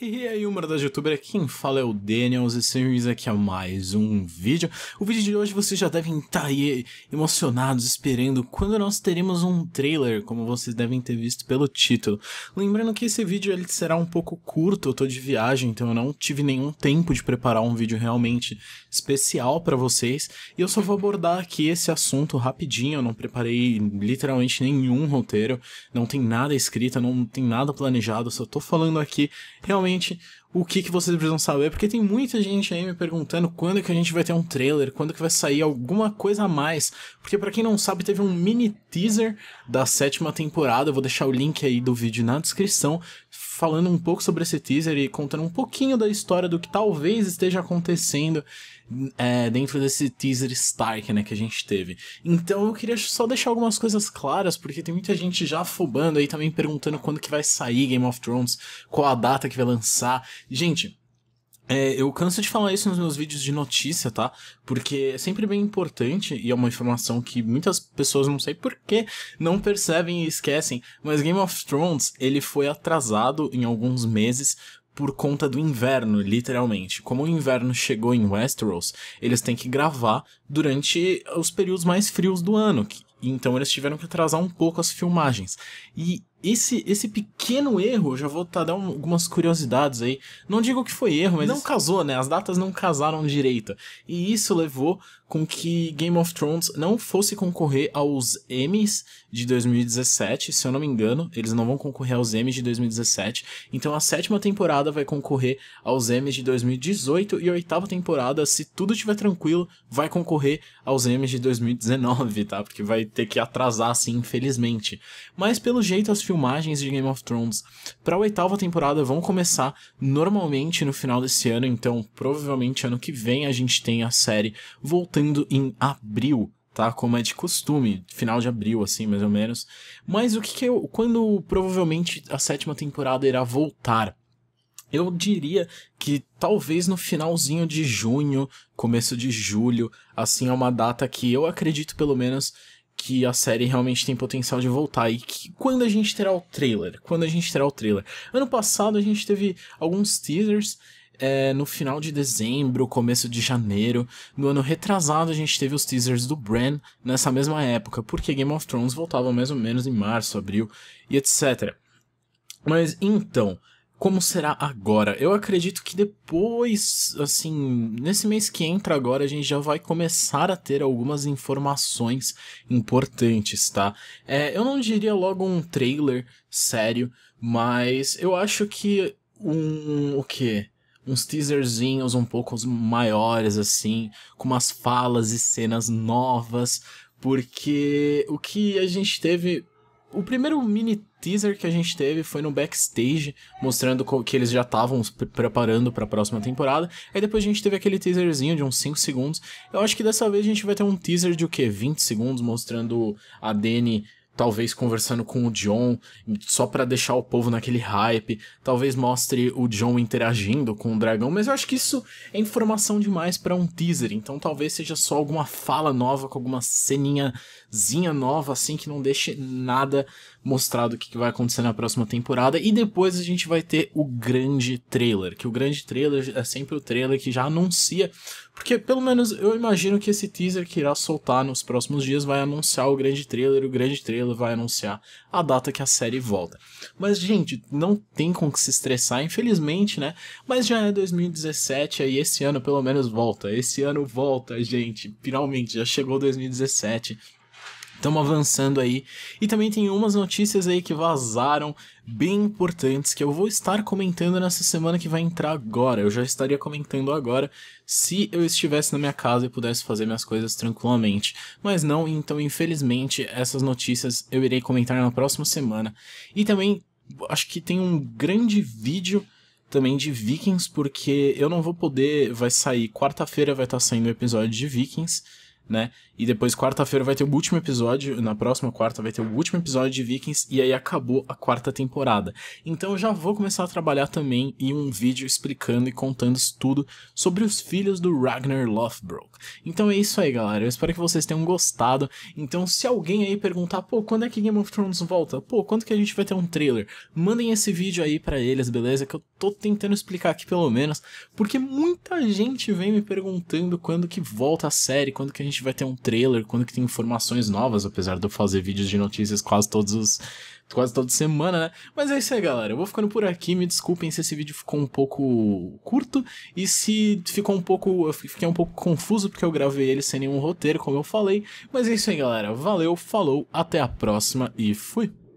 E aí, uma das youtubers, quem fala é o Daniels e series aqui a mais um vídeo. O vídeo de hoje vocês já devem estar tá aí emocionados, esperando quando nós teremos um trailer, como vocês devem ter visto pelo título. Lembrando que esse vídeo ele será um pouco curto, eu tô de viagem, então eu não tive nenhum tempo de preparar um vídeo realmente especial para vocês. E eu só vou abordar aqui esse assunto rapidinho, eu não preparei literalmente nenhum roteiro, não tem nada escrito, não tem nada planejado, só tô falando aqui realmente o que, que vocês precisam saber, porque tem muita gente aí me perguntando quando que a gente vai ter um trailer, quando que vai sair alguma coisa a mais. Porque para quem não sabe, teve um mini teaser da sétima temporada, eu vou deixar o link aí do vídeo na descrição, falando um pouco sobre esse teaser e contando um pouquinho da história do que talvez esteja acontecendo é, dentro desse teaser Stark, né, que a gente teve. Então eu queria só deixar algumas coisas claras, porque tem muita gente já afobando aí também perguntando quando que vai sair Game of Thrones, qual a data que vai lançar. Gente, é, eu canso de falar isso nos meus vídeos de notícia, tá? Porque é sempre bem importante e é uma informação que muitas pessoas não sei porquê, não percebem e esquecem, mas Game of Thrones, ele foi atrasado em alguns meses por conta do inverno, literalmente. Como o inverno chegou em Westeros, eles têm que gravar durante os períodos mais frios do ano, então eles tiveram que atrasar um pouco as filmagens. E esse, esse pequeno erro, já vou tá, dar um, algumas curiosidades aí. Não digo que foi erro, mas não casou, né? As datas não casaram direito. E isso levou com que Game of Thrones não fosse concorrer aos Emmys de 2017, se eu não me engano, eles não vão concorrer aos Emmys de 2017. Então a sétima temporada vai concorrer aos Emmys de 2018 e a oitava temporada, se tudo estiver tranquilo, vai concorrer aos Emmys de 2019, tá? Porque vai ter que atrasar assim, infelizmente. Mas pelo jeito as filmagens de Game of Thrones para a oitava temporada vão começar normalmente no final desse ano, então provavelmente ano que vem a gente tem a série voltando em abril. Tá, como é de costume, final de abril, assim, mais ou menos. Mas o que, que eu. Quando provavelmente a sétima temporada irá voltar? Eu diria que talvez no finalzinho de junho, começo de julho, assim é uma data que eu acredito pelo menos que a série realmente tem potencial de voltar. E que, quando a gente terá o trailer? Quando a gente terá o trailer? Ano passado a gente teve alguns teasers é, no final de dezembro, começo de janeiro. No ano retrasado, a gente teve os teasers do Bran nessa mesma época, porque Game of Thrones voltava mais ou menos em março, abril e etc. Mas então, como será agora? Eu acredito que depois, assim, nesse mês que entra agora, a gente já vai começar a ter algumas informações importantes, tá? É, eu não diria logo um trailer sério, mas eu acho que um. o quê? uns teaserzinhos um pouco maiores, assim, com umas falas e cenas novas, porque o que a gente teve o primeiro mini teaser que a gente teve foi no backstage, mostrando que eles já estavam preparando para a próxima temporada. Aí depois a gente teve aquele teaserzinho de uns 5 segundos. Eu acho que dessa vez a gente vai ter um teaser de o quê? 20 segundos mostrando a Dani talvez conversando com o John, só para deixar o povo naquele hype, talvez mostre o John interagindo com o dragão, mas eu acho que isso é informação demais para um teaser, então talvez seja só alguma fala nova com alguma ceninhazinha nova assim que não deixe nada mostrado o que vai acontecer na próxima temporada e depois a gente vai ter o grande trailer, que o grande trailer é sempre o trailer que já anuncia porque, pelo menos, eu imagino que esse teaser que irá soltar nos próximos dias vai anunciar o grande trailer, o grande trailer Telltale vai anunciar a data que a série volta. Mas, gente, não tem com que se estressar, infelizmente, né? Mas já é 2017, aí esse ano pelo menos volta. Esse ano volta, gente. Finalmente, já chegou 2017. Estamos avançando aí. E também tem umas notícias aí que vazaram bem importantes que eu vou estar comentando nessa semana que vai entrar agora. Eu já estaria comentando agora se eu estivesse na minha casa e pudesse fazer minhas coisas tranquilamente. Mas não, então infelizmente essas notícias eu irei comentar na próxima semana. E também acho que tem um grande vídeo também de Vikings, porque eu não vou poder. Vai sair quarta-feira, vai estar saindo o episódio de Vikings né? E depois, quarta-feira, vai ter o último episódio. Na próxima quarta, vai ter o último episódio de Vikings. E aí acabou a quarta temporada. Então, eu já vou começar a trabalhar também em um vídeo explicando e contando tudo sobre os filhos do Ragnar Lothbrok. Então, é isso aí, galera. Eu espero que vocês tenham gostado. Então, se alguém aí perguntar, pô, quando é que Game of Thrones volta? Pô, quando que a gente vai ter um trailer? Mandem esse vídeo aí para eles, beleza? Que eu tô tentando explicar aqui pelo menos. Porque muita gente vem me perguntando quando que volta a série, quando que a gente gente vai ter um trailer? Quando que tem informações novas? Apesar de eu fazer vídeos de notícias quase todos os quase toda semana, né? Mas é isso aí, galera. Eu vou ficando por aqui. Me desculpem se esse vídeo ficou um pouco curto e se ficou um pouco. Eu fiquei um pouco confuso porque eu gravei ele sem nenhum roteiro, como eu falei. Mas é isso aí, galera. Valeu, falou, até a próxima e fui!